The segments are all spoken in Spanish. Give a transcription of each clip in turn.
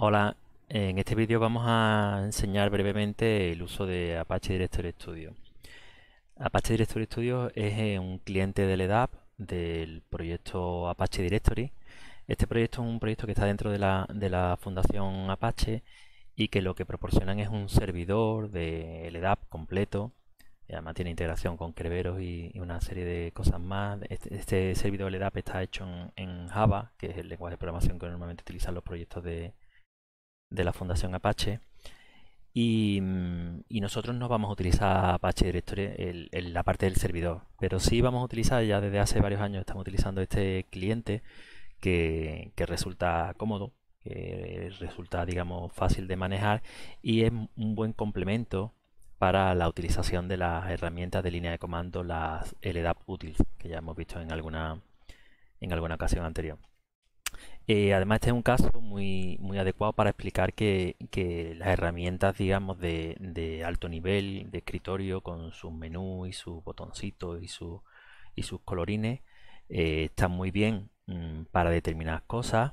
Hola, en este vídeo vamos a enseñar brevemente el uso de Apache Directory Studio. Apache Directory Studio es eh, un cliente del EDAP del proyecto Apache Directory. Este proyecto es un proyecto que está dentro de la, fundación Apache y que lo que proporcionan es un servidor de EDAP completo. Además tiene integración con Creveros y, una serie de cosas más. Este, este servidor LEDAP está hecho en Java, que es el lenguaje de programación que normalmente utilizan los proyectos de, de la Fundación Apache. Mm, y, nosotros no vamos a utilizar Apache Directory en, la parte del servidor, pero sí vamos a utilizar, ya desde hace varios años estamos utilizando este cliente que, resulta cómodo, que resulta, digamos, fácil de manejar y es un buen complemento para la utilización de las herramientas de línea de comando, las LDAP Utils que ya hemos visto en alguna, en alguna ocasión anterior. Eh, además, este es un caso muy, muy adecuado para explicar que, las herramientas, digamos, de, alto nivel, de escritorio, con sus menús y sus botoncitos y, su, y sus colorines, eh, están muy bien mm, para determinadas cosas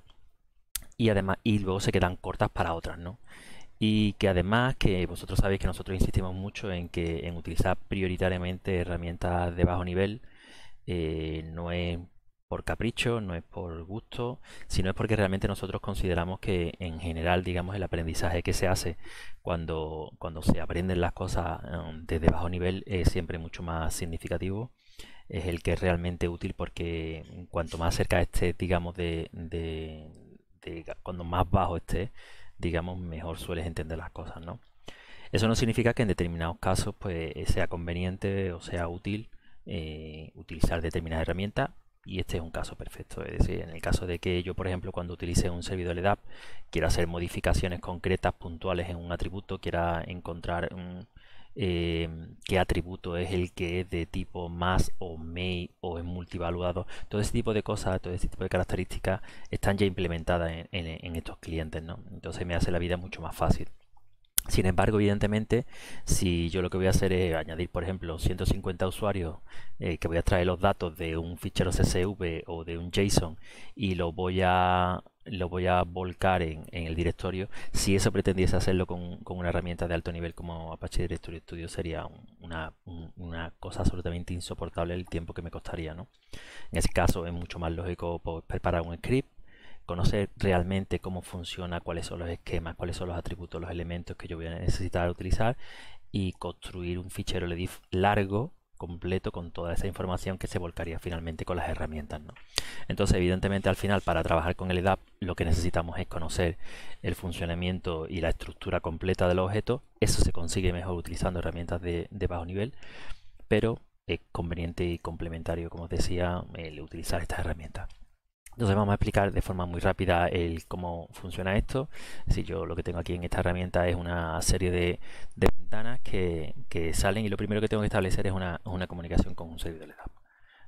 y además y luego se quedan cortas para otras, ¿no? Y que además que vosotros sabéis que nosotros insistimos mucho en que en utilizar prioritariamente herramientas de bajo nivel eh, no es por capricho, no es por gusto, sino es porque realmente nosotros consideramos que en general, digamos, el aprendizaje que se hace cuando, cuando se aprenden las cosas um, desde bajo nivel es siempre mucho más significativo, es el que es realmente útil porque cuanto más cerca esté, digamos, de, cuando más bajo esté, digamos, mejor sueles entender las cosas, ¿no? Eso no significa que en determinados casos pues, sea conveniente o sea útil eh, utilizar determinadas herramientas, y este es un caso perfecto. Es decir, en el caso de que yo, por ejemplo, cuando utilice un servidor LDAP quiera hacer modificaciones concretas, puntuales en un atributo, quiera encontrar eh, qué atributo es el que es de tipo más o may o es multivaluado. Todo ese tipo de cosas, todo ese tipo de características están ya implementadas en, en estos clientes, ¿no? Entonces me hace la vida mucho más fácil. Sin embargo, evidentemente, si yo lo que voy a hacer es añadir, por ejemplo, 150 usuarios eh, que voy a traer los datos de un fichero CSV o de un JSON y lo voy a lo voy a volcar en, el directorio, si eso pretendiese hacerlo con, una herramienta de alto nivel como Apache Directory Studio sería una, una cosa absolutamente insoportable el tiempo que me costaría. ¿no? En ese caso es mucho más lógico pues, preparar un script conocer realmente cómo funciona, cuáles son los esquemas, cuáles son los atributos, los elementos que yo voy a necesitar utilizar y construir un fichero LEDIF largo completo con toda esa información que se volcaría finalmente con las herramientas. ¿no? Entonces, evidentemente, al final, para trabajar con el EDAP, lo que necesitamos es conocer el funcionamiento y la estructura completa del objeto. Eso se consigue mejor utilizando herramientas de, bajo nivel, pero es conveniente y complementario, como os decía, utilizar estas herramientas. Entonces vamos a explicar de forma muy rápida cómo funciona esto. Si yo lo que tengo aquí en esta herramienta es una serie de, ventanas que, salen y lo primero que tengo que establecer es una, comunicación con un servidor de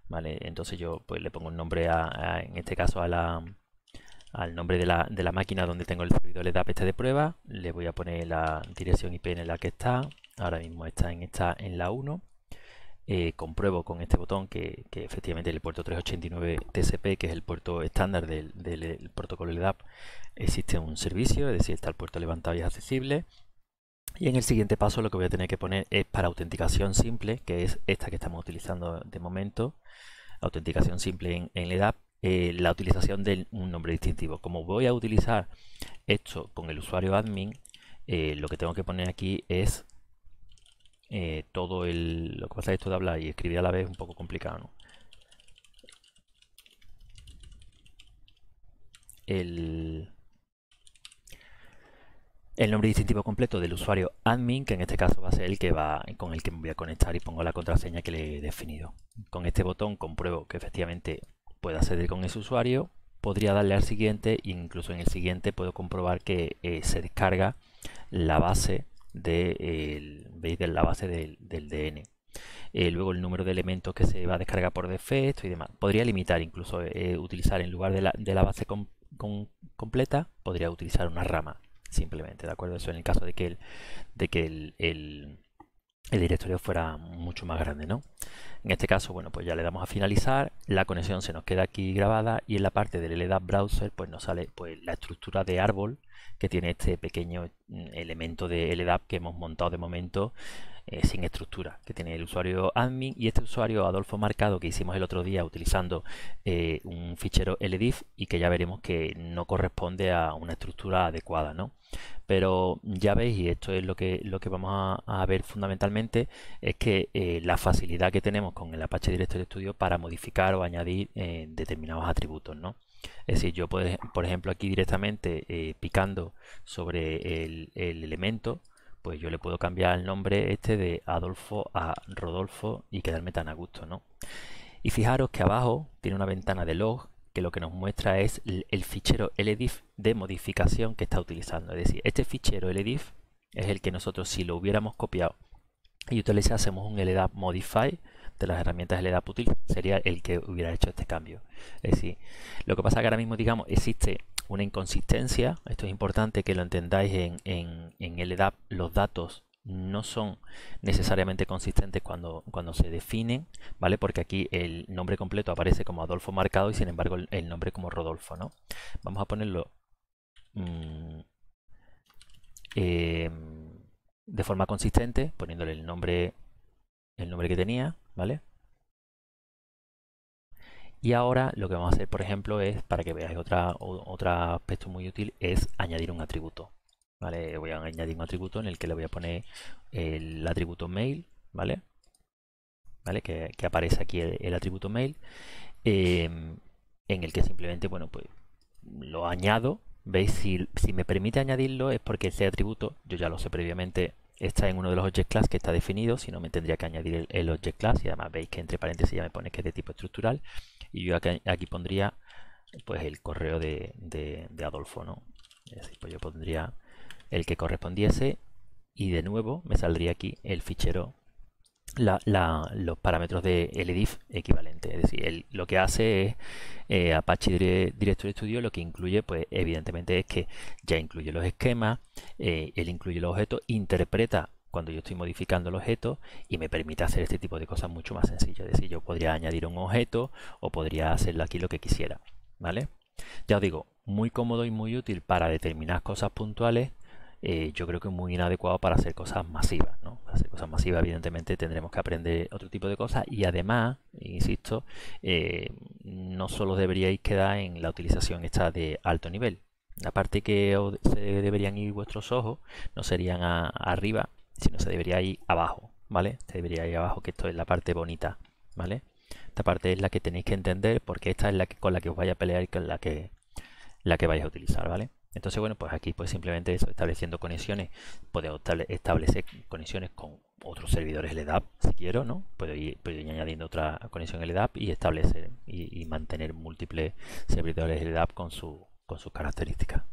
Vale, entonces yo pues, le pongo un nombre a, en este caso al nombre de la, máquina donde tengo el servidor LDAP este de prueba, le voy a poner la dirección IP en la que está, ahora mismo está en, esta, en la 1 eh, compruebo con este botón que, efectivamente el puerto 389 TCP, que es el puerto estándar del, protocolo LDAP, existe un servicio, es decir, está el puerto levantado y es accesible. Y en el siguiente paso lo que voy a tener que poner es para autenticación simple, que es esta que estamos utilizando de momento, autenticación simple en, en LDAP, eh, la utilización de un nombre distintivo. Como voy a utilizar esto con el usuario admin, eh, lo que tengo que poner aquí es eh, todo Lo que pasa es esto de hablar y escribir a la vez es un poco complicado, El, nombre distintivo completo del usuario admin, que en este caso va a ser el que va con el que me voy a conectar y pongo la contraseña que le he definido. Con este botón compruebo que efectivamente pueda acceder con ese usuario, podría darle al siguiente e incluso en el siguiente puedo comprobar que eh, se descarga la base de, el, veis de la base del, del DN. Eh, luego el número de elementos que se va a descargar por defecto y demás. Podría limitar, incluso eh, utilizar en lugar de la, de la base completa, podría utilizar una rama simplemente, ¿de acuerdo? Eso en el caso de que de que el el directorio fuera mucho más grande, ¿no? En este caso, bueno, pues ya le damos a finalizar, la conexión se nos queda aquí grabada y en la parte del LDAP browser pues nos sale pues la estructura de árbol que tiene este pequeño mm, elemento de LDAP que hemos montado de momento eh, sin estructura que tiene el usuario admin y este usuario Adolfo Marcado que hicimos el otro día utilizando eh, un fichero LDIF y que ya veremos que no corresponde a una estructura adecuada, ¿no? Pero ya veis, y esto es lo que, lo que vamos a, ver fundamentalmente, es que eh, la facilidad que tenemos con el Apache Directory Studio para modificar o añadir determinados atributos, ¿no? Es decir, yo por ejemplo aquí directamente picando sobre el elemento, pues yo le puedo cambiar el nombre este de Adolfo a Rodolfo y quedarme tan a gusto, ¿no? Y fijaros que abajo tiene una ventana de log que lo que nos muestra es el fichero ledif de modificación que está utilizando. Es decir, este fichero ledif es el que nosotros si lo hubiéramos copiado y utilizásemos un ledap modify de las herramientas ledap Util sería el que hubiera hecho este cambio. Es decir, lo que pasa es que ahora mismo, digamos, existe una inconsistencia. Esto es importante que lo entendáis en, en, el Los datos no son necesariamente consistentes cuando, cuando se definen, ¿vale? Porque aquí el nombre completo aparece como Adolfo marcado y sin embargo el, nombre como Rodolfo, ¿no? Vamos a ponerlo mm, eh, de forma consistente, poniéndole el nombre, el nombre que tenía, ¿vale? Y ahora lo que vamos a hacer, por ejemplo, es, para que veáis otra, otro aspecto muy útil, es añadir un atributo. ¿vale? Voy a añadir un atributo en el que le voy a poner el atributo mail, ¿vale? Que, aparece aquí el, atributo mail, em, en el que simplemente, bueno, pues lo añado. ¿Veis? Si, si me permite añadirlo es porque ese atributo, yo ya lo sé previamente está en uno de los object class que está definido, si no me tendría que añadir el, object class y además veis que entre paréntesis ya me pone que es de tipo estructural y yo aquí, pondría pues el correo de, Adolfo, ¿no? pues yo pondría el que correspondiese y de nuevo me saldría aquí el fichero los parámetros de LDIF equivalente. Es decir, lo que hace es eh, Apache Directory Studio lo que incluye, pues evidentemente es que ya incluye los esquemas, eh, él incluye los objetos, interpreta cuando yo estoy modificando el objeto y me permite hacer este tipo de cosas mucho más sencillo. Es decir, yo podría añadir un objeto o podría hacerle aquí lo que quisiera. ¿Vale? Ya os digo, muy cómodo y muy útil para determinadas cosas puntuales. Eh, yo creo que muy inadecuado para hacer cosas masivas cosas masivas, evidentemente tendremos que aprender otro tipo de cosas y además, insisto, eh, no solo deberíais quedar en la utilización esta de alto nivel. La parte que se deberían ir vuestros ojos no serían arriba, sino se debería ir abajo, ¿vale? Se debería ir abajo, que esto es la parte bonita, ¿vale? Esta parte es la que tenéis que entender porque esta es la que, con la que os vais a pelear y con la que, la que vais a utilizar, ¿vale? Entonces, bueno, pues aquí pues simplemente estableciendo conexiones, puedo establecer conexiones con otros servidores LDAP si quiero, ¿no? Puedo ir, añadiendo otra conexión LDAP y establecer y, mantener múltiples servidores LDAP con, con sus características.